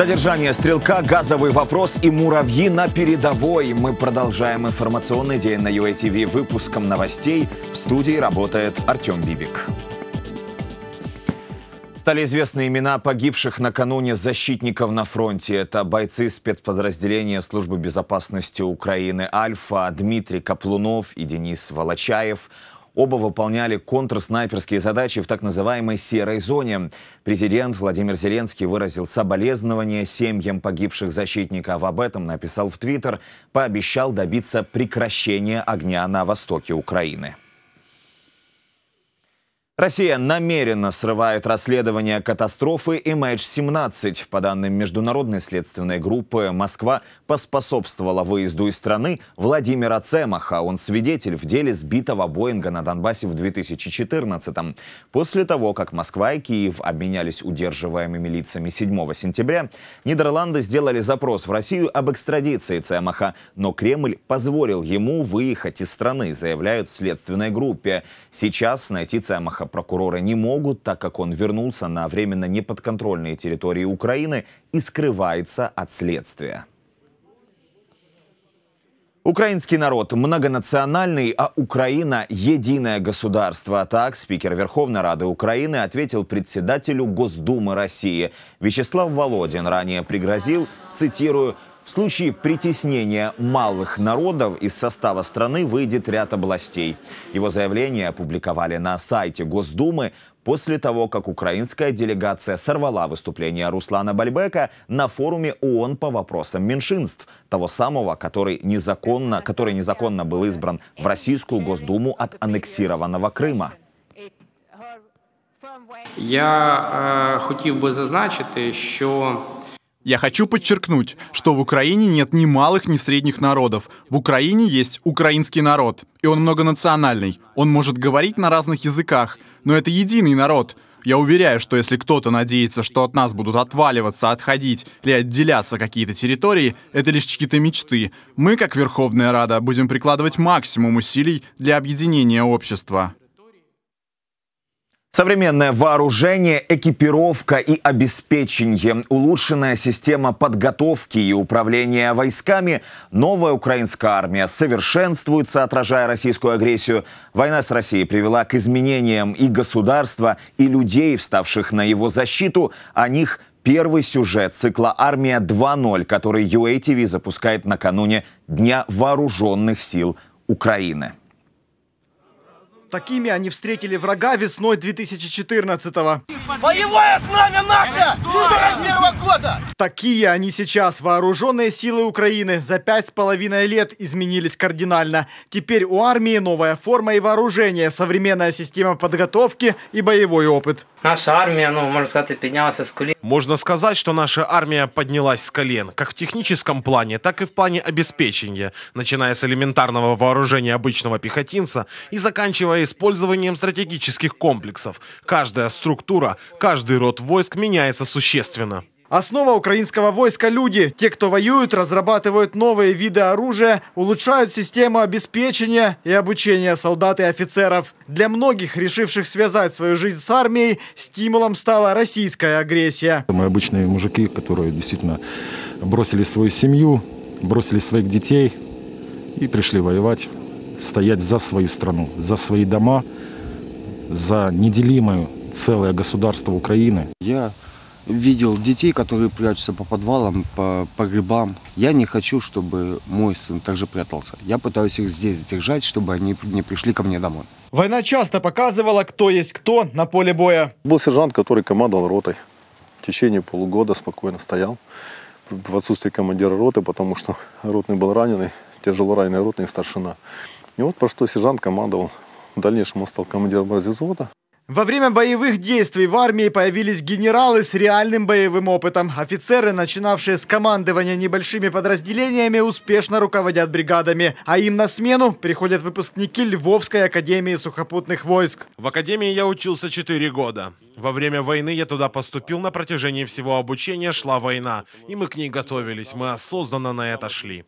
Задержание стрелка, газовый вопрос и муравьи на передовой. Мы продолжаем информационный день на UATV выпуском новостей. В студии работает Артем Бибик. Стали известны имена погибших накануне защитников на фронте. Это бойцы спецподразделения Службы безопасности Украины «Альфа» Дмитрий Каплунов и Денис Волочаев – Оба выполняли контрснайперские задачи в так называемой «серой зоне». Президент Владимир Зеленский выразил соболезнования семьям погибших защитников. Об этом написал в Твиттер, пообещал добиться прекращения огня на востоке Украины. Россия намеренно срывает расследование катастрофы MH17. По данным международной следственной группы, Москва поспособствовала выезду из страны Владимира Цемаха. Он свидетель в деле сбитого Боинга на Донбассе в 2014-м. После того, как Москва и Киев обменялись удерживаемыми лицами 7 сентября, Нидерланды сделали запрос в Россию об экстрадиции Цемаха, но Кремль позволил ему выехать из страны, заявляют в следственной группе. Сейчас найти Цемаха прокуроры не могут, так как он вернулся на временно неподконтрольные территории Украины и скрывается от следствия. Украинский народ многонациональный, а Украина – единое государство. Так спикер Верховной Рады Украины ответил председателю Госдумы России. Вячеслав Володин ранее пригрозил, цитирую, в случае притеснения малых народов из состава страны выйдет ряд областей. Его заявление опубликовали на сайте Госдумы после того, как украинская делегация сорвала выступление Руслана Бальбека на форуме ООН по вопросам меньшинств, того самого, который незаконно, который незаконно был избран в Российскую Госдуму от аннексированного Крыма. Я э, бы би что що я хочу подчеркнуть, что в Украине нет ни малых, ни средних народов. В Украине есть украинский народ, и он многонациональный. Он может говорить на разных языках, но это единый народ. Я уверяю, что если кто-то надеется, что от нас будут отваливаться, отходить или отделяться какие-то территории, это лишь чьи-то мечты. Мы, как Верховная Рада, будем прикладывать максимум усилий для объединения общества. Современное вооружение, экипировка и обеспечение, улучшенная система подготовки и управления войсками, новая украинская армия совершенствуется, отражая российскую агрессию. Война с Россией привела к изменениям и государства, и людей, вставших на его защиту. О них первый сюжет цикла «Армия 2.0», который UATV запускает накануне Дня вооруженных сил Украины. Такими они встретили врага весной 2014-го. Боевое знамя наше! 41 года! Такие они сейчас. Вооруженные силы Украины за пять с половиной лет изменились кардинально. Теперь у армии новая форма и вооружение, современная система подготовки и боевой опыт. Наша армия, ну, можно сказать, поднялась с колен. Можно сказать, что наша армия поднялась с колен, как в техническом плане, так и в плане обеспечения, начиная с элементарного вооружения обычного пехотинца и заканчивая использованием стратегических комплексов. Каждая структура, каждый род войск меняется существенно. Основа украинского войска – люди. Те, кто воюют, разрабатывают новые виды оружия, улучшают систему обеспечения и обучения солдат и офицеров. Для многих, решивших связать свою жизнь с армией, стимулом стала российская агрессия. Мы обычные мужики, которые действительно бросили свою семью, бросили своих детей и пришли воевать стоять за свою страну, за свои дома, за неделимое целое государство Украины. Я видел детей, которые прячутся по подвалам, по погребам. Я не хочу, чтобы мой сын также прятался. Я пытаюсь их здесь держать, чтобы они не пришли ко мне домой. Война часто показывала, кто есть кто на поле боя. Был сержант, который командовал ротой. В течение полугода спокойно стоял в отсутствии командира роты, потому что ротный был раненый, тяжело раненый ротный старшина. И вот про что сержант командовал. В дальнейшем он стал командиром развезвода. Во время боевых действий в армии появились генералы с реальным боевым опытом. Офицеры, начинавшие с командования небольшими подразделениями, успешно руководят бригадами. А им на смену приходят выпускники Львовской академии сухопутных войск. В академии я учился 4 года. Во время войны я туда поступил, на протяжении всего обучения шла война, и мы к ней готовились, мы осознанно на это шли.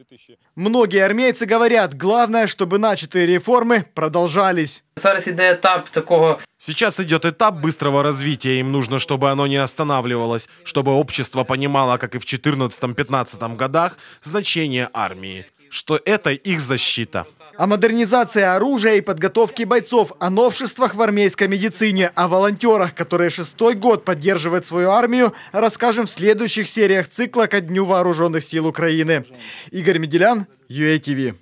Многие армейцы говорят, главное, чтобы начатые реформы продолжались. Зараз іде етап такого. Сейчас идет этап быстрого развития, им нужно, чтобы оно не останавливалось, чтобы общество понимало, как и в 14-15 годах, значение армии, что это их защита о модернизации оружия и подготовке бойцов, о новшествах в армейской медицине, о волонтерах, которые шестой год поддерживают свою армию, расскажем в следующих сериях цикла «Ко дню вооруженных сил Украины». Игорь Меделян, UATV.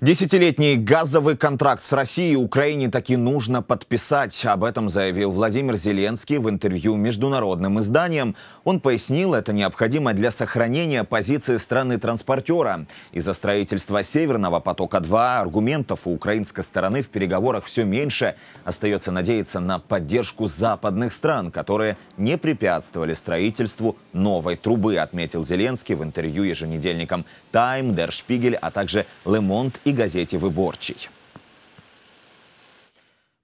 Десятилетний газовый контракт с Россией Украине таки нужно подписать. Об этом заявил Владимир Зеленский в интервью международным изданиям. Он пояснил, это необходимо для сохранения позиции страны-транспортера. Из-за строительства «Северного потока-2» аргументов у украинской стороны в переговорах все меньше. Остается надеяться на поддержку западных стран, которые не препятствовали строительству новой трубы, отметил Зеленский в интервью еженедельникам Time, Der Spiegel, а также Le Monde и газете «Выборчий».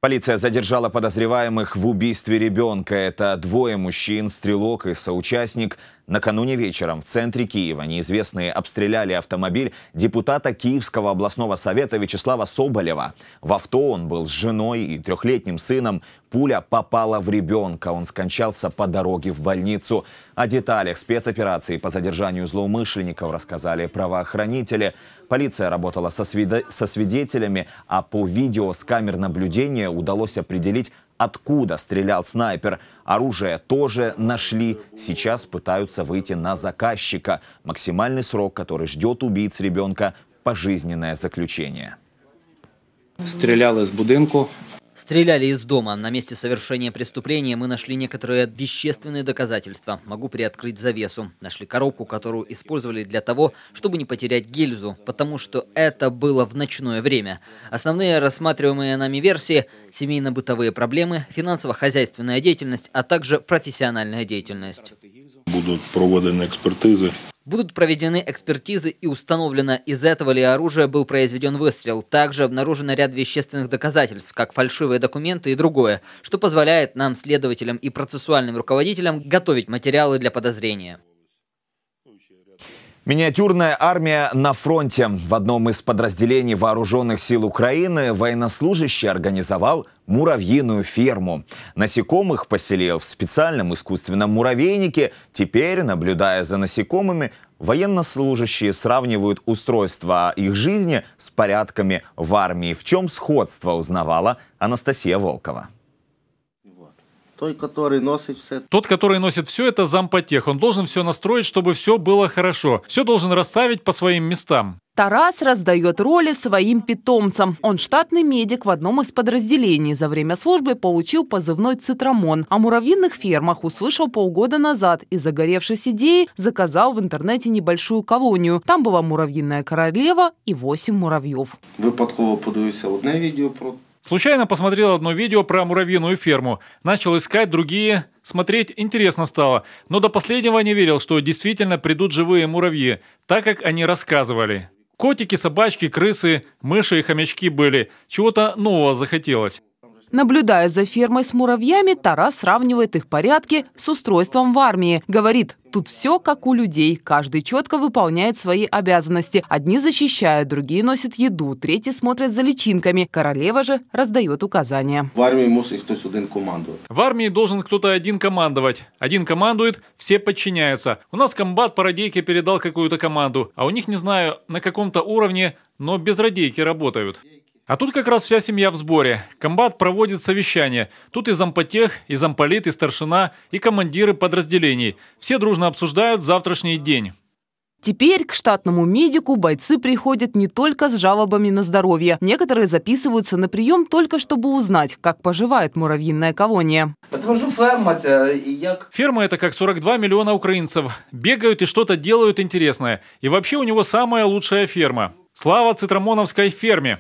Полиция задержала подозреваемых в убийстве ребенка. Это двое мужчин, стрелок и соучастник Накануне вечером в центре Киева неизвестные обстреляли автомобиль депутата Киевского областного совета Вячеслава Соболева. В авто он был с женой и трехлетним сыном. Пуля попала в ребенка. Он скончался по дороге в больницу. О деталях спецоперации по задержанию злоумышленников рассказали правоохранители. Полиция работала со, свидо... со свидетелями, а по видео с камер наблюдения удалось определить откуда стрелял снайпер. Оружие тоже нашли. Сейчас пытаются выйти на заказчика. Максимальный срок, который ждет убийц ребенка – пожизненное заключение. Стреляли из будинку Стреляли из дома. На месте совершения преступления мы нашли некоторые вещественные доказательства. Могу приоткрыть завесу. Нашли коробку, которую использовали для того, чтобы не потерять гильзу, потому что это было в ночное время. Основные рассматриваемые нами версии – семейно-бытовые проблемы, финансово-хозяйственная деятельность, а также профессиональная деятельность. Будут проведены экспертизы. Будут проведены экспертизы и установлено, из этого ли оружия был произведен выстрел. Также обнаружено ряд вещественных доказательств, как фальшивые документы и другое, что позволяет нам, следователям и процессуальным руководителям, готовить материалы для подозрения. Миниатюрная армия на фронте. В одном из подразделений вооруженных сил Украины военнослужащий организовал муравьиную ферму. Насекомых поселил в специальном искусственном муравейнике. Теперь, наблюдая за насекомыми, военнослужащие сравнивают устройство их жизни с порядками в армии. В чем сходство, узнавала Анастасия Волкова. Той, который носит все. Тот, который носит все, это зампотех. Он должен все настроить, чтобы все было хорошо. Все должен расставить по своим местам. Тарас раздает роли своим питомцам. Он штатный медик в одном из подразделений. За время службы получил позывной «Цитрамон». О муравьиных фермах услышал полгода назад и, загоревшись идеей, заказал в интернете небольшую колонию. Там была муравьиная королева и 8 муравьев. Выпадково подаюся а одно видео про Случайно посмотрел одно видео про муравьиную ферму. Начал искать другие, смотреть интересно стало. Но до последнего не верил, что действительно придут живые муравьи, так как они рассказывали. Котики, собачки, крысы, мыши и хомячки были. Чего-то нового захотелось. Наблюдая за фермой с муравьями, Тарас сравнивает их порядки с устройством в армии. Говорит, тут все как у людей. Каждый четко выполняет свои обязанности. Одни защищают, другие носят еду, третьи смотрят за личинками. Королева же раздает указания. В армии мусит кто-то один командовать. В армии должен кто-то один командовать. Один командует, все подчиняются. У нас комбат по радейке передал какую-то команду, а у них, не знаю, на каком-то уровне, но без радейки работают. А тут как раз вся семья в сборе. Комбат проводит совещание. Тут и зампотех, и замполит, и старшина, и командиры подразделений. Все дружно обсуждают завтрашний день. Теперь к штатному медику бойцы приходят не только с жалобами на здоровье. Некоторые записываются на прием только чтобы узнать, как поживает муравьиная колония. Ферма – это как 42 миллиона украинцев. Бегают и что-то делают интересное. И вообще у него самая лучшая ферма. Слава Цитрамоновской ферме.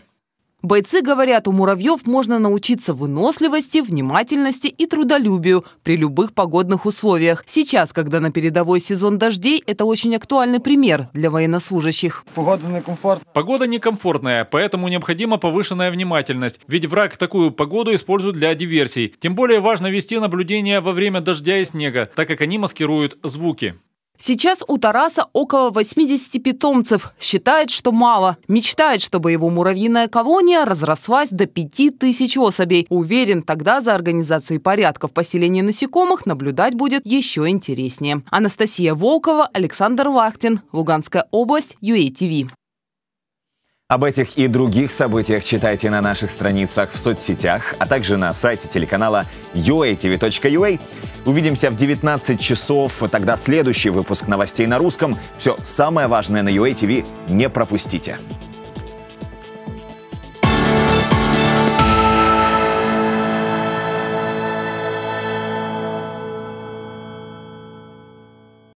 Бойцы говорят, у муравьев можно научиться выносливости, внимательности и трудолюбию при любых погодных условиях. Сейчас, когда на передовой сезон дождей, это очень актуальный пример для военнослужащих. Погода некомфортная. Погода некомфортная, поэтому необходима повышенная внимательность. Ведь враг такую погоду использует для диверсий. Тем более важно вести наблюдение во время дождя и снега, так как они маскируют звуки. Сейчас у Тараса около 80 питомцев. Считает, что мало. Мечтает, чтобы его муравьиная колония разрослась до 5000 особей. Уверен, тогда за организацией порядка в поселении насекомых наблюдать будет еще интереснее. Анастасия Волкова, Александр Вахтин, Луганская область, ЮЕТВ. Об этих и других событиях читайте на наших страницах в соцсетях, а также на сайте телеканала uatv.ua. Увидимся в 19 часов. Тогда следующий выпуск новостей на русском. Все самое важное на UATV не пропустите.